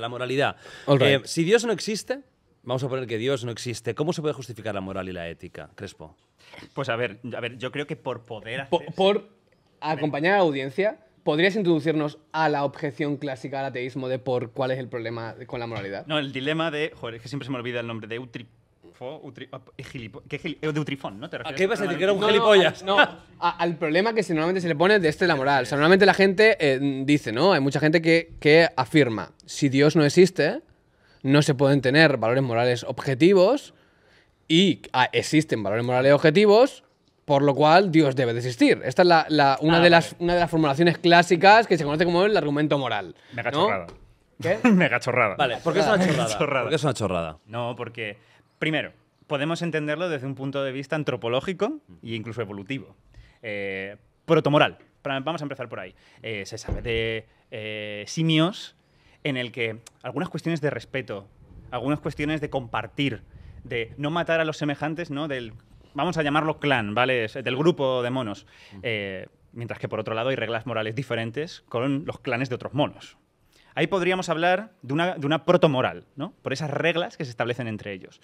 La moralidad. Eh, si Dios no existe, vamos a poner que Dios no existe, ¿cómo se puede justificar la moral y la ética, Crespo? Pues a ver, a ver yo creo que por poder Por, acompañar a la audiencia, ¿podrías introducirnos a la objeción clásica al ateísmo de por cuál es el problema con la moralidad? No, el dilema de... Joder, es que siempre se me olvida el nombre de Utri. Ah, qué eh, de Utrifón, ¿no? ¿A qué ibas a decir que era un gilipollas? No, al problema que normalmente se le pone de este la moral. normalmente la gente eh, dice, ¿no? Hay mucha gente que, que afirma, si Dios no existe, no se pueden tener valores morales objetivos y ah, existen valores morales objetivos, por lo cual Dios debe de existir. Esta es la, una, ah, de las, una de las formulaciones clásicas que se conoce como el argumento moral. me ¿no? chorrada. ¿Qué? Mega Vale, ¿por qué es una chorrada? ¿Por qué es una chorrada? No, porque Primero, podemos entenderlo desde un punto de vista antropológico e incluso evolutivo. Eh, protomoral, vamos a empezar por ahí. Eh, se sabe de eh, simios en el que algunas cuestiones de respeto, algunas cuestiones de compartir, de no matar a los semejantes, ¿no? Del, vamos a llamarlo clan, ¿vale? Del grupo de monos. Eh, mientras que por otro lado hay reglas morales diferentes con los clanes de otros monos. Ahí podríamos hablar de una, de una protomoral, ¿no? por esas reglas que se establecen entre ellos.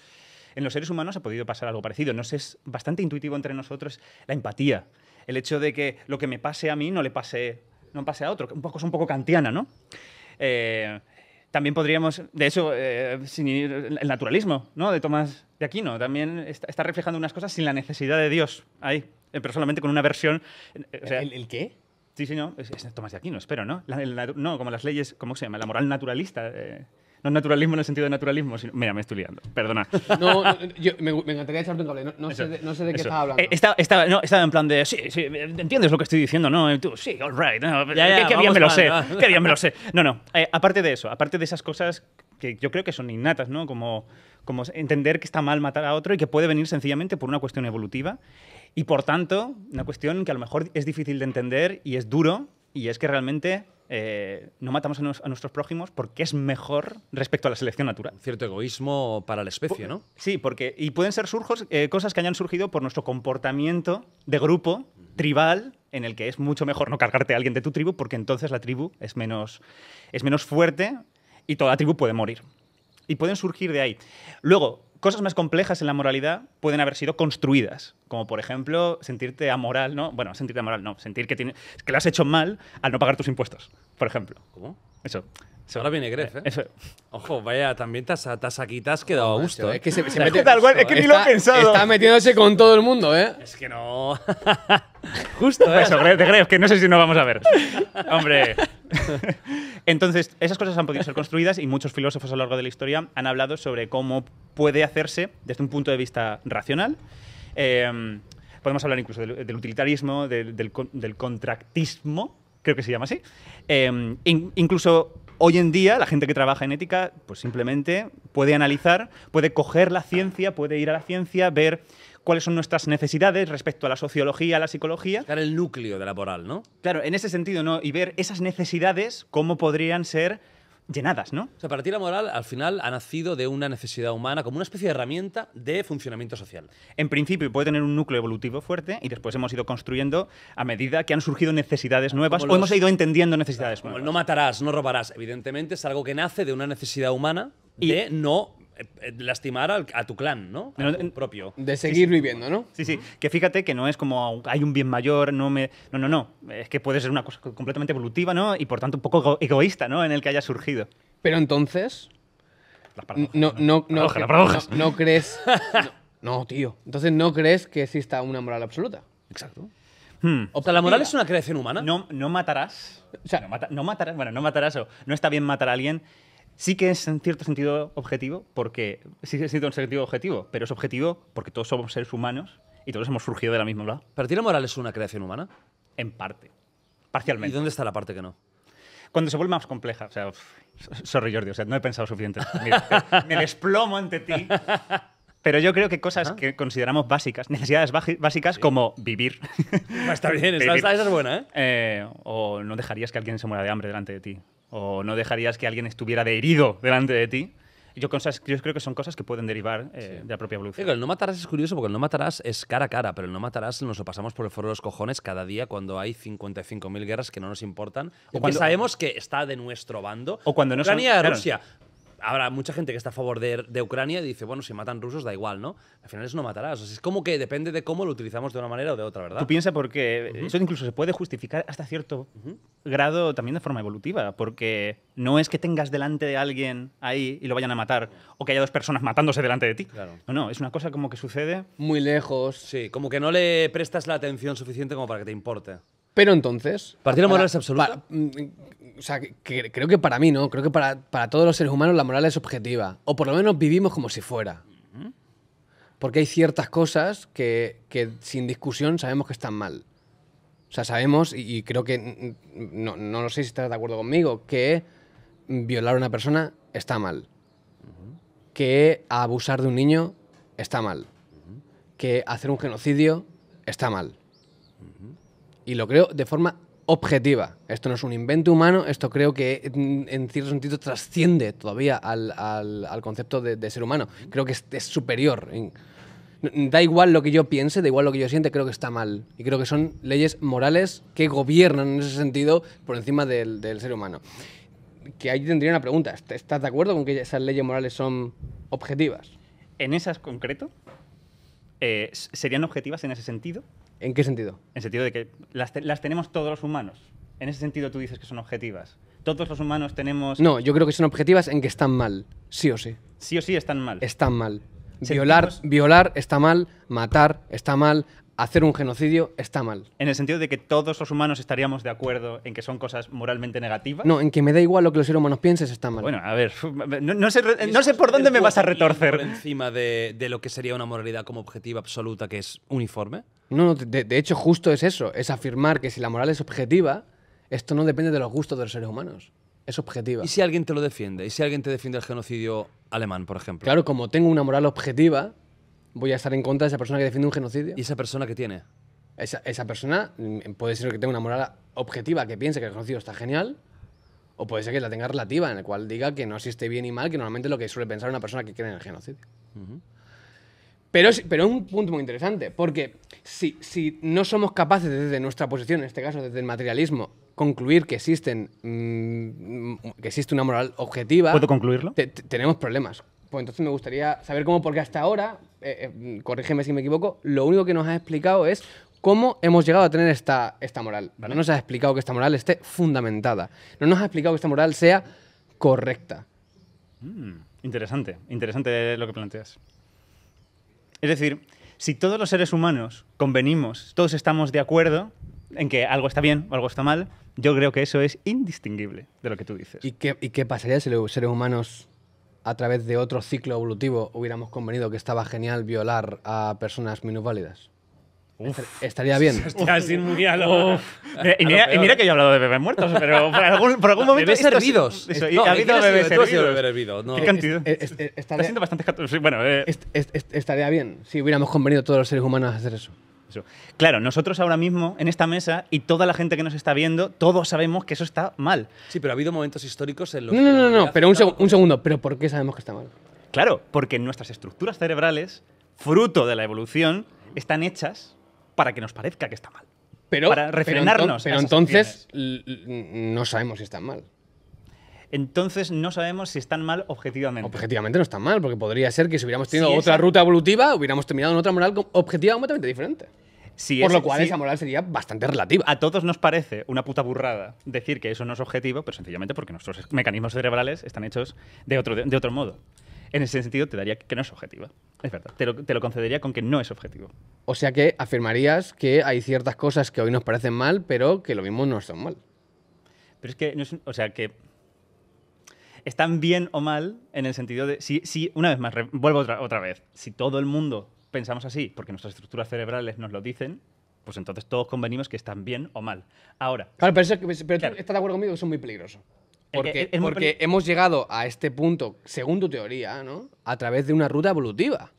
En los seres humanos ha podido pasar algo parecido. Nos es bastante intuitivo entre nosotros la empatía, el hecho de que lo que me pase a mí no le pase, no pase a otro. Un poco, es un poco kantiana, ¿no? Eh, también podríamos, de hecho, eh, sin el naturalismo ¿no? de Tomás de Aquino también está, reflejando unas cosas sin la necesidad de Dios ahí, eh, pero solamente con una versión. ¿El qué? Sí, señor. Es, es Tomás de Aquino, espero, ¿no? no, como las leyes, ¿cómo se llama? La moral naturalista. Eh. No naturalismo en el sentido de naturalismo, sino. Mira, me estoy liando, perdona. No, me, encantaría echarte un cable, no, sé, de, qué eh, estaba hablando. estaba, en plan de. Sí, sí, entiendes lo que estoy diciendo, ¿no? sí, all right. qué, bien me lo sé, qué bien me lo sé. No, no, eh, aparte de eso, aparte de esas cosas que yo creo que son innatas, ¿no? Como, como entender que está mal matar a otro y que puede venir sencillamente por una cuestión evolutiva y por tanto, una cuestión que a lo mejor es difícil de entender y es duro y es que realmente eh, no matamos a, nuestros prójimos porque es mejor respecto a la selección natural. cierto egoísmo para la especie, ¿no? Sí, porque y pueden ser surjos, eh, cosas que hayan surgido por nuestro comportamiento de grupo, tribal, en el que es mucho mejor no cargarte a alguien de tu tribu porque entonces la tribu es menos, es menos fuerte y toda la tribu puede morir. Y pueden surgir de ahí. Luego, cosas más complejas en la moralidad pueden haber sido construidas, como por ejemplo sentirte amoral, ¿no? Bueno, sentirte amoral, no, sentir que, tiene, que lo has hecho mal al no pagar tus impuestos, por ejemplo. ¿Cómo? Eso, se viene Gref. ¿eh? ¿eh? Ojo, vaya, también te has, aquí quedado a gusto. ¿eh? Es que se, tal cual, es que ni lo he pensado. Está metiéndose con todo el mundo, ¿eh? Es que no. Justo, ¿eh? Eso, que no sé si no vamos a ver. Hombre. Entonces, esas cosas han podido ser construidas y muchos filósofos a lo largo de la historia han hablado sobre cómo puede hacerse desde un punto de vista racional. Em, podemos hablar incluso del, utilitarismo, del, contractismo, creo que se llama así. Em, incluso Hoy en día, la gente que trabaja en ética, pues simplemente puede analizar, puede coger la ciencia, puede ir a la ciencia, ver cuáles son nuestras necesidades respecto a la sociología, a la psicología. el núcleo de la moral, ¿no? Claro, en ese sentido, ¿no? Y ver esas necesidades, cómo podrían ser llenadas, ¿no? O sea, para ti la moral al final ha nacido de una necesidad humana como una especie de herramienta de funcionamiento social. En principio puede tener un núcleo evolutivo fuerte y después hemos ido construyendo a medida que han surgido necesidades nuevas o hemos ido entendiendo necesidades nuevas. no matarás, no robarás, evidentemente es algo que nace de una necesidad humana de no eh, eh, lastimar a tu clan, ¿no? propio. De seguir viviendo, ¿no? Sí, sí. Que fíjate que no es como hay un bien mayor, no me. No, no, no. Es que puede ser una cosa completamente evolutiva, ¿no? Y por tanto un poco egoísta, ¿no? En el que haya surgido. Pero entonces. no, no, no, crees. no, tío. Entonces no crees que exista una moral absoluta. Exacto. Hmm. la moral es una creación humana. No, no matarás. O sea, no, matarás. Bueno, no matarás o no está bien matar a alguien sí que es en cierto sentido objetivo, porque sí que es sentido objetivo, pero es objetivo porque todos somos seres humanos y todos hemos surgido de la misma lado. Pero tiene moral es una creación humana? En parte, parcialmente. ¿Y dónde está la parte que no? Cuando se vuelve más compleja, o sea, sorry Jordi, o sea, no he pensado suficiente. me desplomo ante ti. Pero yo creo que cosas que consideramos básicas, necesidades básicas como vivir. Está bien, Esa, es buena, ¿eh? ¿eh? O no dejarías que alguien se muera de hambre delante de ti o no dejarías que alguien estuviera de herido delante de ti. Yo, creo que son cosas que pueden derivar eh, de la propia evolución. el no matarás es curioso porque el no matarás es cara a cara, pero el no matarás nos lo pasamos por el foro de los cojones cada día cuando hay 55.000 guerras que no nos importan o, cuando, sabemos que está de nuestro bando. O cuando no son, Rusia habrá mucha gente que está a favor de, Ucrania y dice, bueno, si matan rusos da igual, ¿no? Al final eso no matarás. O es como que depende de cómo lo utilizamos de una manera o de otra, ¿verdad? Tú piensa porque eso incluso se puede justificar hasta cierto grado también de forma evolutiva, porque no es que tengas delante de alguien ahí y lo vayan a matar o que haya dos personas matándose delante de ti. Claro. No, no, es una cosa como que sucede... Muy lejos. Sí, como que no le prestas la atención suficiente como para que te importe. Pero entonces. Partido moral es absoluta? Mm, o sea, creo que para mí, ¿no? Creo que para, todos los seres humanos la moral es objetiva. O por lo menos vivimos como si fuera. Porque hay ciertas cosas que, sin discusión sabemos que están mal. O sea, sabemos, y, creo que, no, no lo sé si estás de acuerdo conmigo, que violar a una persona está mal. Que abusar de un niño está mal. Que hacer un genocidio está mal. Y lo creo de forma objetiva. Esto no es un invento humano, esto creo que mm, en, cierto sentido trasciende todavía al, al, concepto de, ser humano. Creo que es, superior. da igual lo que yo piense, da igual lo que yo siente, creo que está mal. Y creo que son leyes morales que gobiernan en ese sentido por encima del, del ser humano. Que ahí tendría una pregunta. ¿Estás de acuerdo con que esas leyes morales son objetivas? En esas concreto, eh, ¿serían objetivas en ese sentido? ¿En qué sentido? En el sentido de que las, las tenemos todos los humanos. En ese sentido tú dices que son objetivas. Todos los humanos tenemos... No, yo creo que son objetivas en que están mal, sí o sí. Sí o sí están mal. Están mal. Violar, violar está mal, matar está mal, hacer un genocidio está mal. En el sentido de que todos los humanos estaríamos de acuerdo en que son cosas moralmente negativas. No, en que me da igual lo que los seres humanos pienses está mal. Bueno, a ver, no, sé, no sé, por dónde me vas a retorcer. encima de, de lo que sería una moralidad como objetiva absoluta que es uniforme. No, de, de, hecho, justo es eso, es afirmar que si la moral es objetiva, esto no depende de los gustos de los seres humanos. Es objetiva. ¿Y si alguien te lo defiende? ¿Y si alguien te defiende el genocidio alemán, por ejemplo? Claro, como tengo una moral objetiva, voy a estar en contra de esa persona que defiende un genocidio. ¿Y esa persona qué tiene? Esa, persona mm, puede ser que tenga una moral objetiva que piense que el genocidio está genial, o puede ser que la tenga relativa, en el cual diga que no existe bien y mal, que normalmente es lo que suele pensar una persona que cree en el genocidio. pero es un punto muy interesante, porque si, no somos capaces desde nuestra posición, en este caso desde el materialismo, concluir que existen mm, que existe una moral objetiva. ¿Puedo concluirlo? tenemos problemas. Pues entonces me gustaría saber cómo, porque hasta ahora, eh, eh, corrígeme si me equivoco, lo único que nos has explicado es cómo hemos llegado a tener esta, esta moral. No nos has explicado que esta moral esté fundamentada. No nos has explicado que esta moral sea correcta. Mm, interesante, interesante lo que planteas. Es decir, si todos los seres humanos convenimos, todos estamos de acuerdo en que algo está bien o algo está mal, yo creo que eso es indistinguible de lo que tú dices. ¿Y qué, pasaría si los seres humanos a través de otro ciclo evolutivo hubiéramos convenido que estaba genial violar a personas minusválidas? estaría bien. y, mira, que yo he hablado de bebés muertos, pero por algún, momento. Bebés hervidos. bebés ¿Qué cantidad? Eh, eh, estaría, bastante. Eh. estaría bien si hubiéramos convenido todos los seres humanos a hacer eso. Claro, nosotros ahora mismo en esta mesa y toda la gente que nos está viendo, todos sabemos que eso está mal. Sí, pero ha habido momentos históricos en los no, No, no, no, pero un, un segundo, ¿pero por qué sabemos que está mal? Claro, porque nuestras estructuras cerebrales, fruto de la evolución, están hechas para que nos parezca que está mal. Pero, para refrenarnos. Pero, entonces, no sabemos si están mal. Entonces no sabemos si están mal objetivamente. Objetivamente no están mal, porque podría ser que si hubiéramos tenido otra ruta evolutiva, hubiéramos terminado en otra moral objetivamente diferente. Por lo cual, esa moral sería bastante relativa. A todos nos parece una puta burrada decir que eso no es objetivo, pero sencillamente porque nuestros mecanismos cerebrales están hechos de otro, de otro modo en ese sentido te daría que no es objetiva. Es verdad, te lo, concedería con que no es objetivo. O sea que afirmarías que hay ciertas cosas que hoy nos parecen mal, pero que lo mismo no son mal. Pero es que, o sea, que están bien o mal en el sentido de, si, si una vez más, vuelvo otra, vez, si todo el mundo pensamos así, porque nuestras estructuras cerebrales nos lo dicen, pues entonces todos convenimos que están bien o mal. Ahora. Claro, pero, estás de acuerdo conmigo que es muy peligroso. Porque, hemos llegado a este punto, según tu teoría, ¿no? A través de una ruta evolutiva.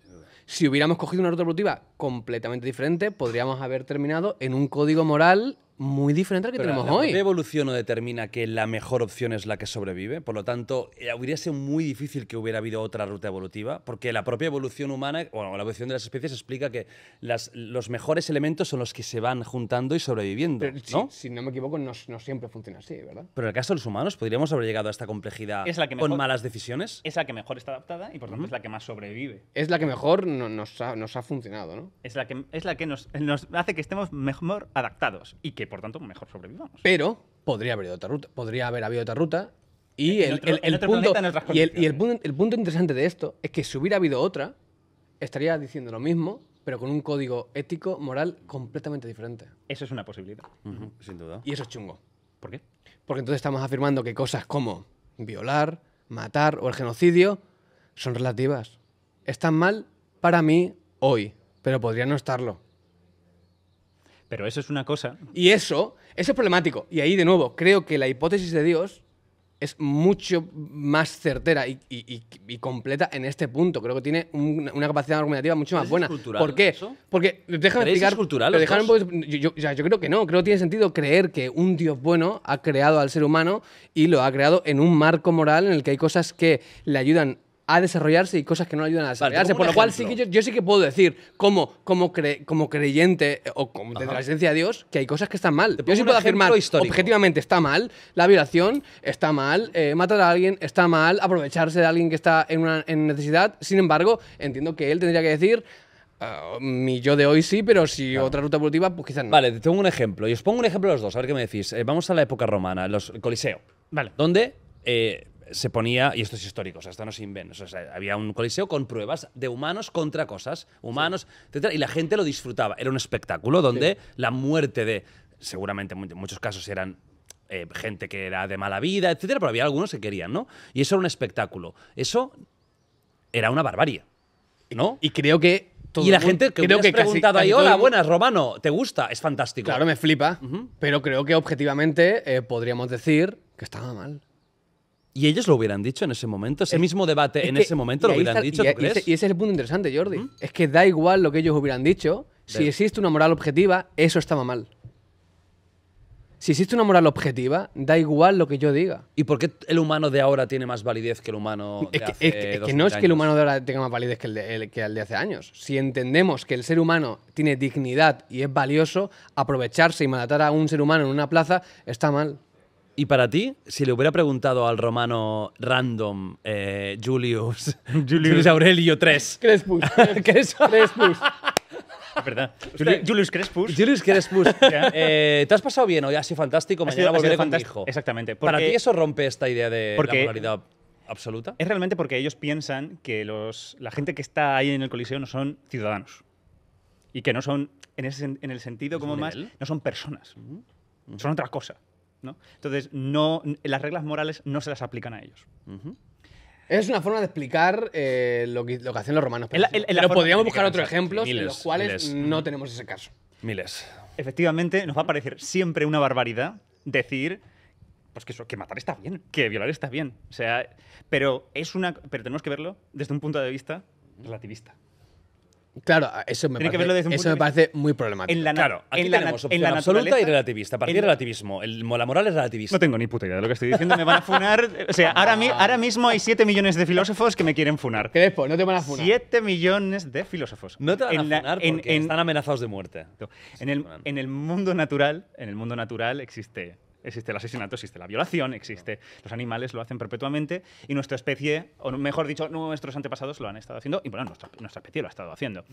Si hubiéramos cogido una ruta evolutiva completamente diferente, podríamos haber terminado en un código moral muy diferente al que tenemos hoy. La evolución no determina que la mejor opción es la que sobrevive. Por lo tanto, habría eh, sido muy difícil que hubiera habido otra ruta evolutiva, porque la propia evolución humana, o la evolución de las especies explica que las, los mejores elementos son los que se van juntando y sobreviviendo. ¿no? Si, no me equivoco, no, siempre funciona así, ¿verdad? Pero en el caso de los humanos, podríamos haber llegado a esta complejidad con malas decisiones. Es la que mejor está adaptada y por tanto es la que más sobrevive. Es la que mejor nos, ha, nos, ha, funcionado, ¿no? Es la que, es la que nos, nos hace que estemos mejor adaptados y que por tanto mejor sobrevivamos. Pero podría haber otra ruta, podría haber habido otra ruta y el, punto, interesante de esto es que si hubiera habido otra, estaría diciendo lo mismo, pero con un código ético, moral completamente diferente. Eso es una posibilidad. sin duda. Y eso es chungo. ¿Por qué? Porque entonces estamos afirmando que cosas como violar, matar o el genocidio son relativas. Están mal para mí hoy, pero podría no estarlo. Pero eso es una cosa. Y eso, eso es problemático. Y ahí, de nuevo, creo que la hipótesis de Dios es mucho más certera y, completa en este punto. Creo que tiene una capacidad argumentativa mucho más buena. ¿Por qué? Porque, déjame explicar. cultural, pero yo, creo que no. Creo que tiene sentido creer que un Dios bueno ha creado al ser humano y lo ha creado en un marco moral en el que hay cosas que le ayudan a desarrollarse y cosas que no ayudan a desarrollarse. por lo cual, sí que yo, sí que puedo decir, como, como, como creyente eh, o como de la esencia de Dios, que hay cosas que están mal. Yo sí puedo decir objetivamente está mal, la violación está mal, eh, matar a alguien está mal, aprovecharse de alguien que está en, una, necesidad. Sin embargo, entiendo que él tendría que decir, ah, mi yo de hoy sí, pero si otra ruta evolutiva, pues quizás no. Vale, te tengo un ejemplo. Y os pongo un ejemplo los dos, a ver qué me decís. Eh, vamos a la época romana, los, el Coliseo. Vale. Donde eh, se ponía, y esto es histórico, o sea, esto no se inventa, o sea, había un coliseo con pruebas de humanos contra cosas, humanos, etcétera, y la gente lo disfrutaba. Era un espectáculo donde la muerte de, seguramente en muchos casos eran eh, gente que era de mala vida, etcétera, pero había algunos que querían, ¿no? Y eso era un espectáculo. Eso era una barbarie, ¿no? Y, creo que y la gente que creo que preguntado ahí, hola, buenas, Romano, ¿te gusta? Es fantástico. Claro, me flipa, pero creo que objetivamente eh, podríamos decir que estaba mal. Y ellos lo hubieran dicho en ese momento, ese mismo debate en ese momento lo hubieran dicho. Y, Ese, es el punto interesante, Jordi. Es que da igual lo que ellos hubieran dicho, si existe una moral objetiva, eso estaba mal. Si existe una moral objetiva, da igual lo que yo diga. ¿Y por qué el humano de ahora tiene más validez que el humano de que, hace no es que el humano de ahora tenga más validez que el, de, que el de hace años. Si entendemos que el ser humano tiene dignidad y es valioso, aprovecharse y matar a un ser humano en una plaza está mal. Y para ti, si le hubiera preguntado al romano random eh, Julius, Julius, Aurelio III. Crespus. Crespus. Crespus. ¿Verdad? Ah, Julius Crespus. Julius Crespus. Eh, ¿Te has pasado bien hoy? Ha sido fantástico. Mañana volveré con mi hijo. Exactamente. Para ti eso rompe esta idea de absoluta. Es realmente porque ellos piensan que los, la gente que está ahí en el coliseo no son ciudadanos. Y que no son, en, el sentido como más, no son personas. Son otra cosa. Entonces, no, las reglas morales no se las aplican a ellos. Es una forma de explicar eh, lo, que, hacen los romanos. Pero, podríamos buscar otros ejemplos en los cuales no tenemos ese caso. Miles. Efectivamente, nos va a parecer siempre una barbaridad decir pues que, eso, que matar está bien, que violar está bien. O sea, pero, es una, pero tenemos que verlo desde un punto de vista relativista. Claro, eso me, parece, muy problemático. En la, Claro, en tenemos absoluta y relativista. A Partir del relativismo. El, la moral es relativista. No tengo ni puta idea de lo que estoy diciendo, me van a funar. O sea, ahora, mismo hay 7 millones de filósofos que me quieren funar. ¿Qué después? no te van a funar. 7 millones de filósofos. No te van funar porque están amenazados de muerte. en el mundo natural, en el mundo natural existe existe el asesinato, existe la violación, existe. Los animales lo hacen perpetuamente y nuestra especie, o mejor dicho, nuestros antepasados lo han estado haciendo y bueno, nuestra, nuestra especie lo ha estado haciendo.